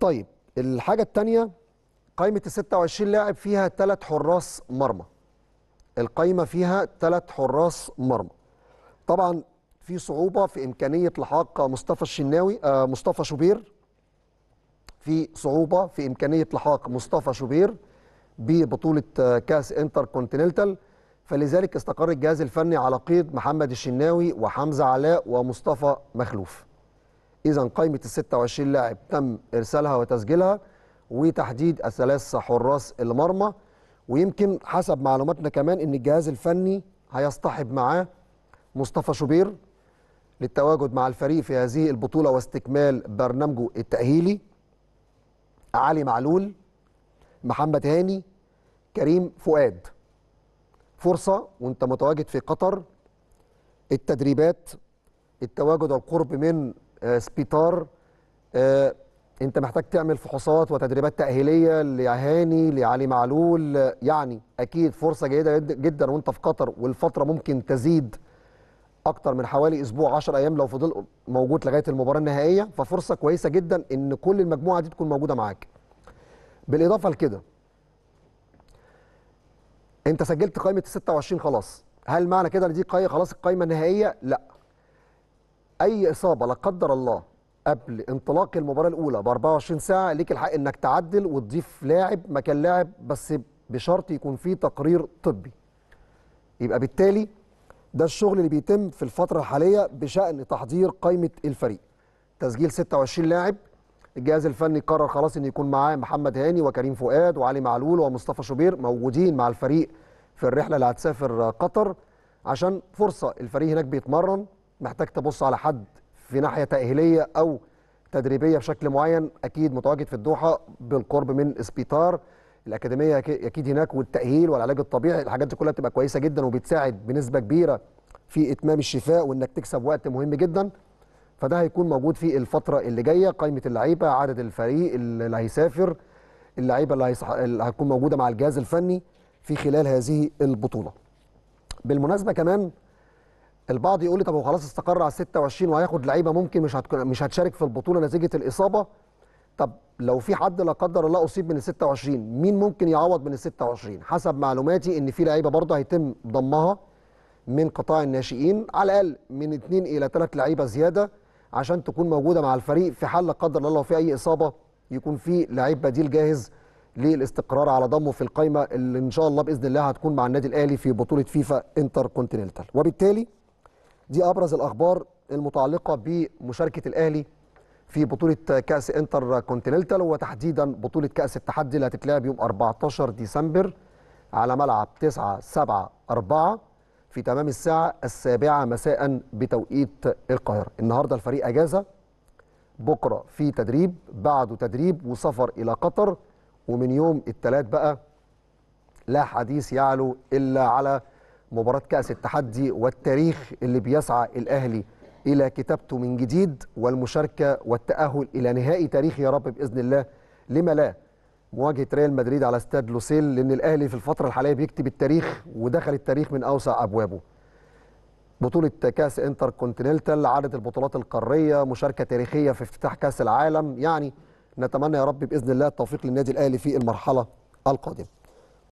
طيب الحاجه الثانيه قائمه ال 26 لاعب فيها ثلاث حراس مرمى القائمه فيها ثلاث حراس مرمى طبعا في صعوبه في امكانيه لحاق مصطفى الشناوي آه مصطفى شوبير في صعوبه في امكانيه لحاق مصطفى شوبير ببطوله آه، كاس انتر كونتيننتال فلذلك استقر الجهاز الفني على قيد محمد الشناوي وحمزه علاء ومصطفى مخلوف إذا قائمة ال 26 لاعب تم إرسالها وتسجيلها وتحديد الثلاثه حراس المرمى ويمكن حسب معلوماتنا كمان إن الجهاز الفني هيصطحب معاه مصطفى شوبير للتواجد مع الفريق في هذه البطولة واستكمال برنامجه التأهيلي علي معلول محمد هاني كريم فؤاد فرصة وانت متواجد في قطر التدريبات التواجد القرب من آه، سبيطار آه، انت محتاج تعمل فحوصات وتدريبات تاهيليه لعهاني لعلي معلول يعني اكيد فرصه جيده جدا وانت في قطر والفتره ممكن تزيد اكتر من حوالي اسبوع 10 ايام لو فضل موجود لغايه المباراه النهائيه ففرصه كويسه جدا ان كل المجموعه دي تكون موجوده معاك بالاضافه لكده انت سجلت قائمه ال 26 خلاص هل معنى كده ان دي خلاص القائمه النهائيه لا اي اصابه لا قدر الله قبل انطلاق المباراه الاولى ب 24 ساعه ليك الحق انك تعدل وتضيف لاعب مكان لاعب بس بشرط يكون في تقرير طبي يبقى بالتالي ده الشغل اللي بيتم في الفتره الحاليه بشان تحضير قائمه الفريق تسجيل 26 لاعب الجهاز الفني قرر خلاص ان يكون معاه محمد هاني وكريم فؤاد وعلي معلول ومصطفى شوبير موجودين مع الفريق في الرحله اللي هتسافر قطر عشان فرصه الفريق هناك بيتمرن محتاج تبص على حد في ناحيه تاهيليه او تدريبيه بشكل معين اكيد متواجد في الدوحه بالقرب من اسبيطار الاكاديميه اكيد هناك والتاهيل والعلاج الطبيعي الحاجات دي كلها بتبقى كويسه جدا وبتساعد بنسبه كبيره في اتمام الشفاء وانك تكسب وقت مهم جدا فده هيكون موجود في الفتره اللي جايه قائمه اللعيبه عدد الفريق اللي هيسافر اللعيبه اللي, هيصح... اللي هتكون موجوده مع الجهاز الفني في خلال هذه البطوله بالمناسبه كمان البعض يقول لي طب هو خلاص استقر على 26 وهياخد لعيبه ممكن مش هتكون مش هتشارك في البطوله نتيجه الاصابه طب لو في حد لا قدر الله اصيب من ال 26 مين ممكن يعوض من ال 26 حسب معلوماتي ان في لعيبه برضه هيتم ضمها من قطاع الناشئين على الاقل من اثنين الى ثلاث لعيبه زياده عشان تكون موجوده مع الفريق في حال لا قدر الله لو في اي اصابه يكون في لعيب بديل جاهز للاستقرار على ضمه في القائمه اللي ان شاء الله باذن الله هتكون مع النادي الاهلي في بطوله فيفا انتر كونتيننتال وبالتالي دي ابرز الاخبار المتعلقه بمشاركه الاهلي في بطوله كاس انتر كونتيننتال وتحديدا بطوله كاس التحدي اللي هتتلعب يوم 14 ديسمبر على ملعب 9 7 4 في تمام الساعه السابعه مساء بتوقيت القاهره النهارده الفريق اجازه بكره في تدريب بعده تدريب وسفر الى قطر ومن يوم الثلاث بقى لا حديث يعلو الا على مباراة كأس التحدي والتاريخ اللي بيسعى الأهلي إلى كتابته من جديد والمشاركة والتأهل إلى نهائي تاريخي يا رب بإذن الله لما لا مواجهة ريال مدريد على استاد لوسيل لأن الأهلي في الفترة الحالية بيكتب التاريخ ودخل التاريخ من أوسع أبوابه بطولة كأس انتر كونتيننتال عدد البطولات القارية مشاركة تاريخية في افتتاح كأس العالم يعني نتمنى يا رب بإذن الله التوفيق للنادي الأهلي في المرحلة القادمة